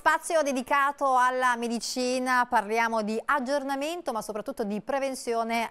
Spazio dedicato alla medicina, parliamo di aggiornamento ma soprattutto di prevenzione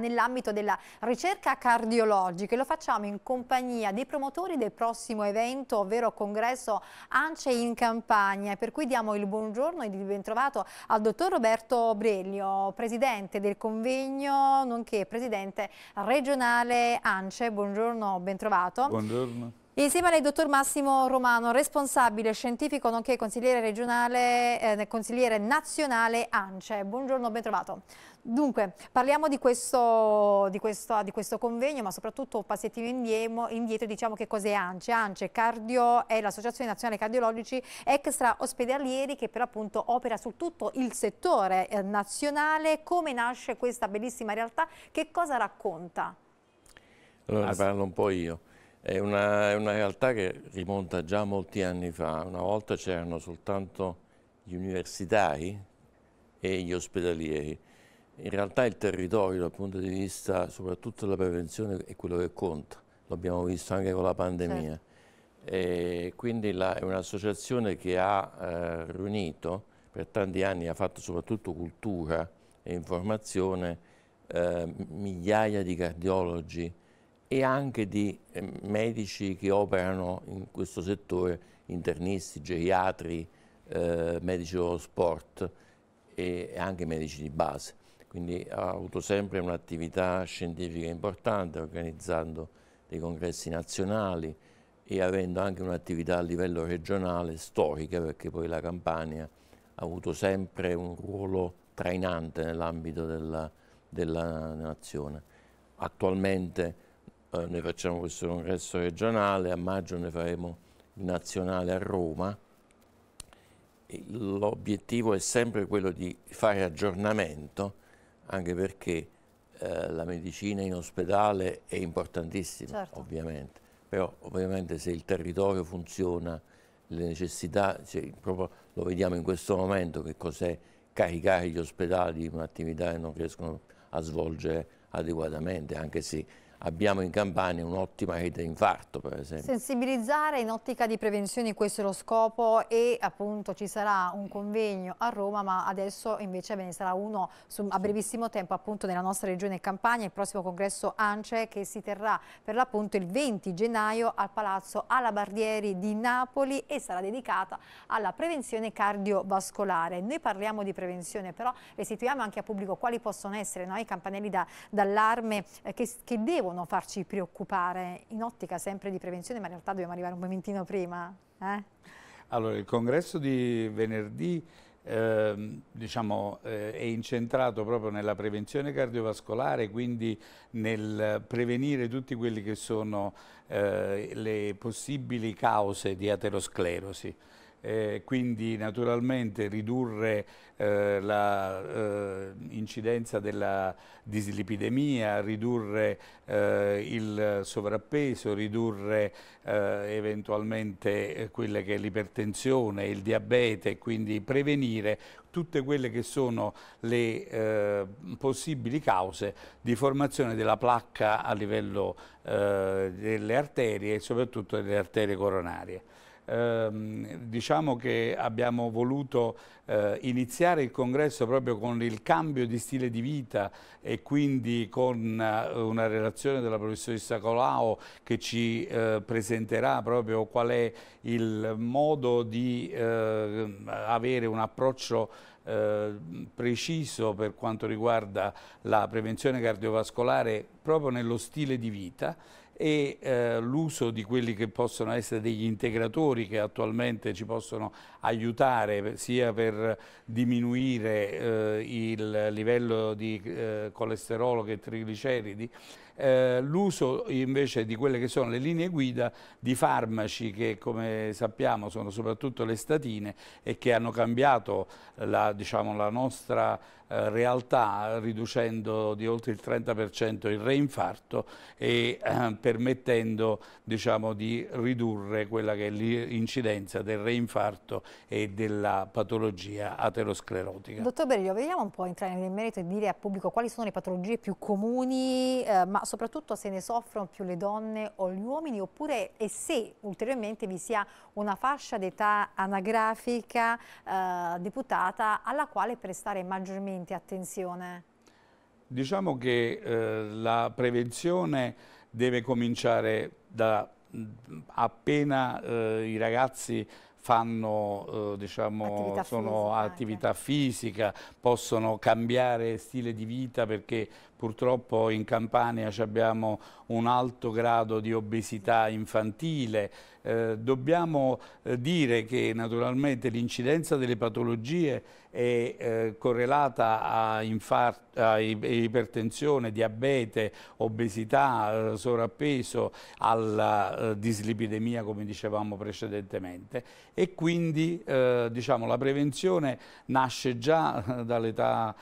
nell'ambito della ricerca cardiologica e lo facciamo in compagnia dei promotori del prossimo evento ovvero congresso ANCE in campagna. per cui diamo il buongiorno e il bentrovato al dottor Roberto Breglio, presidente del convegno nonché presidente regionale ANCE, buongiorno, bentrovato. Buongiorno. Insieme al dottor Massimo Romano, responsabile scientifico nonché consigliere regionale, eh, consigliere nazionale ANCE. Buongiorno, ben trovato. Dunque, parliamo di questo, di, questo, di questo, convegno, ma soprattutto passettino indietro, indietro diciamo che cos'è ANCE. ANCE Cardio è l'Associazione Nazionale Cardiologici Extra Ospedalieri che per appunto opera su tutto il settore eh, nazionale. Come nasce questa bellissima realtà? Che cosa racconta? Allora, ne parlo un po' io. È una, è una realtà che rimonta già molti anni fa. Una volta c'erano soltanto gli universitari e gli ospedalieri. In realtà il territorio dal punto di vista soprattutto della prevenzione è quello che conta, lo abbiamo visto anche con la pandemia. Certo. quindi la, è un'associazione che ha eh, riunito per tanti anni, ha fatto soprattutto cultura e informazione, eh, migliaia di cardiologi, e anche di eh, medici che operano in questo settore, internisti, geriatri, eh, medici dello sport e anche medici di base. Quindi ha avuto sempre un'attività scientifica importante, organizzando dei congressi nazionali e avendo anche un'attività a livello regionale storica, perché poi la Campania ha avuto sempre un ruolo trainante nell'ambito della, della nazione. Attualmente eh, noi facciamo questo congresso regionale, a maggio ne faremo nazionale a Roma. L'obiettivo è sempre quello di fare aggiornamento, anche perché eh, la medicina in ospedale è importantissima, certo. ovviamente, però ovviamente se il territorio funziona, le necessità, cioè, lo vediamo in questo momento che cos'è caricare gli ospedali di un'attività che non riescono a svolgere adeguatamente, anche se abbiamo in Campania un'ottima rete infarto per esempio. Sensibilizzare in ottica di prevenzione, questo è lo scopo e appunto ci sarà un convegno a Roma ma adesso invece ve ne sarà uno su, a brevissimo tempo appunto nella nostra regione Campania, il prossimo congresso ANCE che si terrà per l'appunto il 20 gennaio al Palazzo Alabardieri di Napoli e sarà dedicata alla prevenzione cardiovascolare. Noi parliamo di prevenzione però restituiamo anche a pubblico quali possono essere no, i campanelli d'allarme da, eh, che, che devono devono farci preoccupare in ottica sempre di prevenzione, ma in realtà dobbiamo arrivare un momentino prima. Eh? Allora, il congresso di venerdì eh, diciamo, eh, è incentrato proprio nella prevenzione cardiovascolare, quindi nel prevenire tutti quelli che sono eh, le possibili cause di aterosclerosi eh, quindi naturalmente ridurre eh, l'incidenza eh, della dislipidemia, ridurre eh, il sovrappeso, ridurre eh, eventualmente eh, quella che è l'ipertensione, il diabete, quindi prevenire tutte quelle che sono le eh, possibili cause di formazione della placca a livello eh, delle arterie e soprattutto delle arterie coronarie ehm, diciamo che abbiamo voluto eh, iniziare il congresso proprio con il cambio di stile di vita e quindi con eh, una relazione della professoressa Colau che ci eh, presenterà proprio qual è il modo di eh, avere un approccio eh, preciso per quanto riguarda la prevenzione cardiovascolare proprio nello stile di vita e eh, l'uso di quelli che possono essere degli integratori che attualmente ci possono aiutare sia per diminuire eh, il livello di eh, colesterolo che trigliceridi eh, l'uso invece di quelle che sono le linee guida di farmaci che come sappiamo sono soprattutto le statine e che hanno cambiato la, diciamo, la nostra eh, realtà riducendo di oltre il 30% il reinfarto e eh, permettendo diciamo, di ridurre quella che è l'incidenza del reinfarto e della patologia aterosclerotica. Dottor Berglio, vediamo un po' entrare nel merito e dire a pubblico quali sono le patologie più comuni eh, ma soprattutto se ne soffrono più le donne o gli uomini oppure e se ulteriormente vi sia una fascia d'età anagrafica eh, deputata alla quale prestare maggiormente attenzione? Diciamo che eh, la prevenzione deve cominciare da mm, appena eh, i ragazzi fanno eh, diciamo, attività, eh, attività certo. fisica, possono cambiare stile di vita perché purtroppo in Campania abbiamo un alto grado di obesità infantile, eh, dobbiamo eh, dire che naturalmente l'incidenza delle patologie è eh, correlata a, infarto, a ipertensione, diabete, obesità, eh, sovrappeso, alla eh, dislipidemia come dicevamo precedentemente e quindi diciamo, la prevenzione nasce già dall'età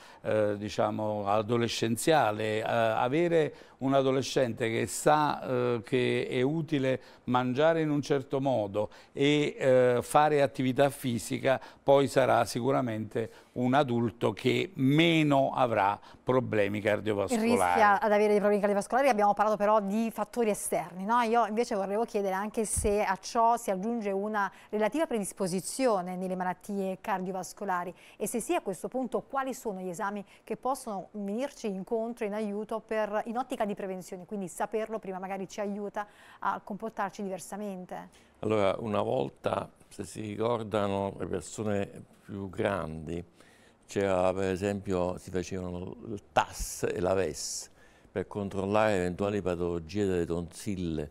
diciamo, adolescenziale. avere un adolescente che sa che è utile mangiare in un certo certo modo e eh, fare attività fisica poi sarà sicuramente un adulto che meno avrà problemi cardiovascolari. Rischia ad avere dei problemi cardiovascolari, abbiamo parlato però di fattori esterni, no? Io invece vorrei chiedere anche se a ciò si aggiunge una relativa predisposizione nelle malattie cardiovascolari e se sì a questo punto quali sono gli esami che possono venirci incontro, in aiuto per, in ottica di prevenzione, quindi saperlo prima magari ci aiuta a comportarci diversamente. Allora, una volta se si ricordano le persone più grandi, c'era per esempio, si facevano il TAS e la VES per controllare eventuali patologie delle tonsille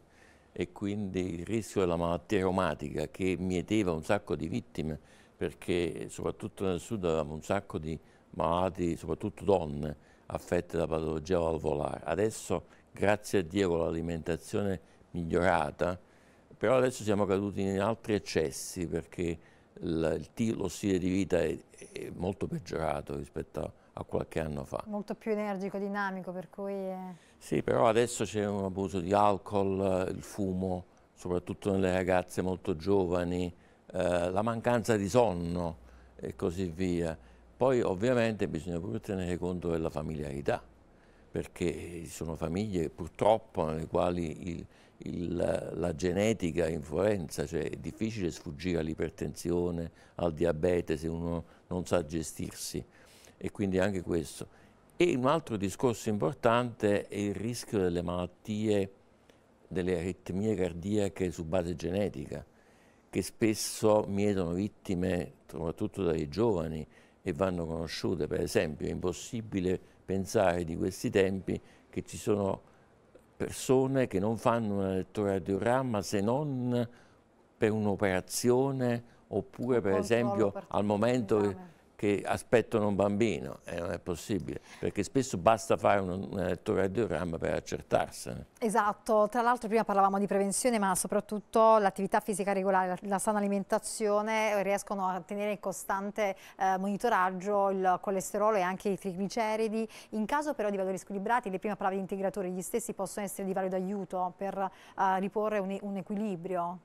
e quindi il rischio della malattia reumatica che mieteva un sacco di vittime perché soprattutto nel sud avevamo un sacco di malati, soprattutto donne, affette da patologia valvolare. Adesso, grazie a Dio, con l'alimentazione migliorata, però adesso siamo caduti in altri eccessi perché il, il, lo stile di vita è, è molto peggiorato rispetto a, a, qualche anno fa. Molto più energico, dinamico, per cui... È... Sì, però adesso c'è un abuso di alcol, il fumo, soprattutto nelle ragazze molto giovani, eh, la mancanza di sonno e così via. Poi ovviamente bisogna pure tenere conto della familiarità perché ci sono famiglie purtroppo nelle quali il, il, la, la genetica influenza, cioè è difficile sfuggire all'ipertensione, al diabete se uno non sa gestirsi e quindi anche questo. E un altro discorso importante è il rischio delle malattie, delle aritmie cardiache su base genetica, che spesso mietono vittime soprattutto dai giovani e vanno conosciute. Per esempio è impossibile pensare di questi tempi che ci sono persone che non fanno una lettura di un se non per un'operazione oppure per esempio al momento che aspettano un bambino e eh, non è possibile, perché spesso basta fare un, un elettrocardiogramma per accertarsene. Esatto, tra l'altro prima parlavamo di prevenzione ma soprattutto l'attività fisica regolare, la, la, sana alimentazione eh, riescono a tenere in costante eh, monitoraggio il colesterolo e anche i trigliceridi, in caso però di valori squilibrati, le prime parole di integratori gli stessi possono essere di valido aiuto per eh, riporre un, un equilibrio?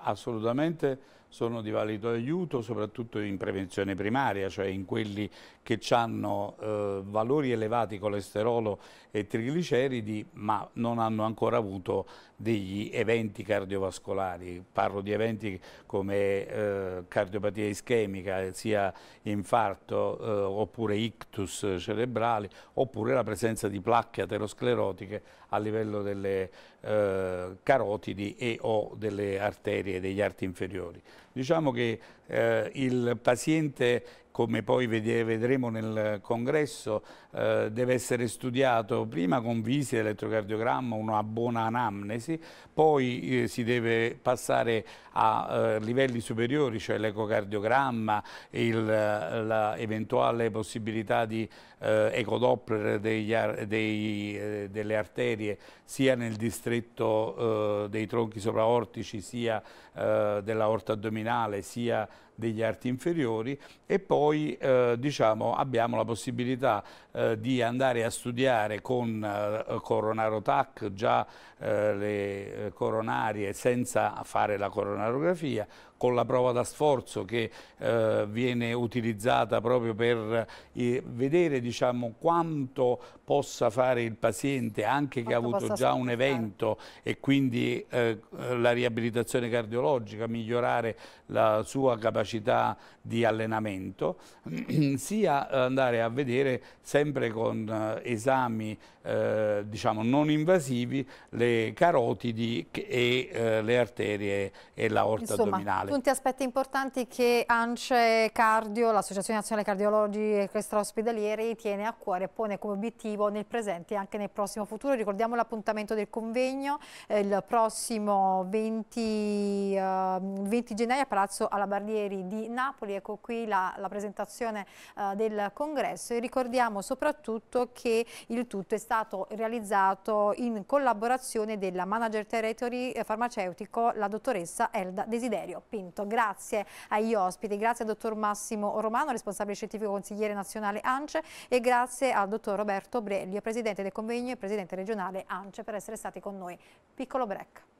Assolutamente sono di valido aiuto soprattutto in prevenzione primaria, cioè in quelli che hanno eh, valori elevati colesterolo e trigliceridi ma non hanno ancora avuto degli eventi cardiovascolari. Parlo di eventi come eh, cardiopatia ischemica, sia infarto eh, oppure ictus cerebrali oppure la presenza di placche aterosclerotiche a livello delle eh, carotidi e o delle arterie degli arti inferiori. Diciamo che eh, il paziente come poi vedremo nel congresso, eh, deve essere studiato prima con visita, elettrocardiogramma, una buona anamnesi, poi eh, si deve passare a eh, livelli superiori, cioè l'ecocardiogramma, l'eventuale possibilità di eh, ecodoppler degli, dei, eh, delle arterie sia nel distretto eh, dei tronchi sopraortici, sia dell'aorta addominale, sia degli arti inferiori e poi eh, diciamo, abbiamo la possibilità eh, di andare a studiare con eh, eh TAC già eh, le eh, coronarie senza fare la coronarografia, con la prova da sforzo che eh, viene utilizzata proprio per eh, vedere diciamo, quanto possa fare il paziente anche quanto che ha avuto già un evento e quindi eh, la riabilitazione cardiologica, migliorare la sua capacità di allenamento, sia eh, andare a vedere sempre con eh, esami eh, diciamo, non invasivi le carotidi e le arterie e la l'aorta addominale mondiale. Punti aspetti importanti che ANCE Cardio, l'Associazione Nazionale Cardiologi e Extraospedalieri, tiene a cuore e pone come obiettivo nel presente e anche nel prossimo futuro. Ricordiamo l'appuntamento del convegno eh, il prossimo 20, eh, 20, gennaio a Palazzo Alabardieri di Napoli. Ecco qui la, la presentazione eh, del congresso e ricordiamo soprattutto che il tutto è stato realizzato in collaborazione della manager territory eh, farmaceutico, la dottoressa Elda Desiderio spinto. Grazie agli ospiti, grazie al dottor Massimo Romano, responsabile scientifico consigliere nazionale ANCE e grazie al dottor Roberto Breglio, presidente del convegno e presidente regionale ANCE per essere stati con noi. Piccolo break.